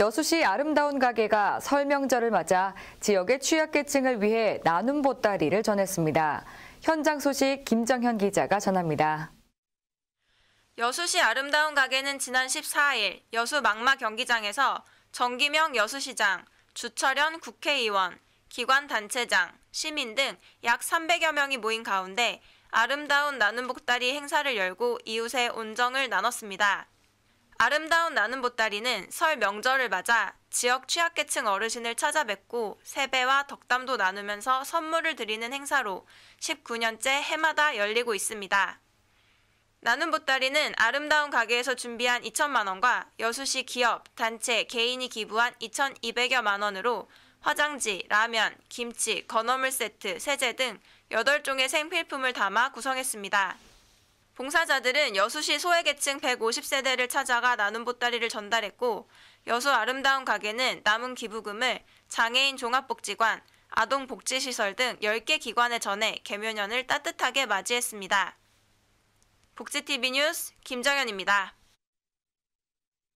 여수시 아름다운 가게가 설 명절을 맞아 지역의 취약계층을 위해 나눔 보따리를 전했습니다. 현장 소식 김정현 기자가 전합니다. 여수시 아름다운 가게는 지난 14일 여수 막마 경기장에서 정기명 여수시장, 주철현 국회의원, 기관단체장, 시민 등 약 300여 명이 모인 가운데 아름다운 나눔 보따리 행사를 열고 이웃의 온정을 나눴습니다. 아름다운 나는 보따리는 설 명절을 맞아 지역 취약계층 어르신을 찾아뵙고 세배와 덕담도 나누면서 선물을 드리는 행사로 19년째 해마다 열리고 있습니다. 나눔 보따리는 아름다운 가게에서 준비한 2천만 원과 여수시 기업, 단체, 개인이 기부한 2,200여만 원으로 화장지, 라면, 김치, 건어물 세트, 세제 등 8종의 생필품을 담아 구성했습니다. 봉사자들은 여수시 소외계층 150세대를 찾아가 나눔 보따리를 전달했고 여수 아름다운 가게는 남은 기부금을 장애인 종합복지관, 아동복지시설 등 10개 기관에 전해 개면연을 따뜻하게 맞이했습니다. 복지TV 뉴스 김정현입니다.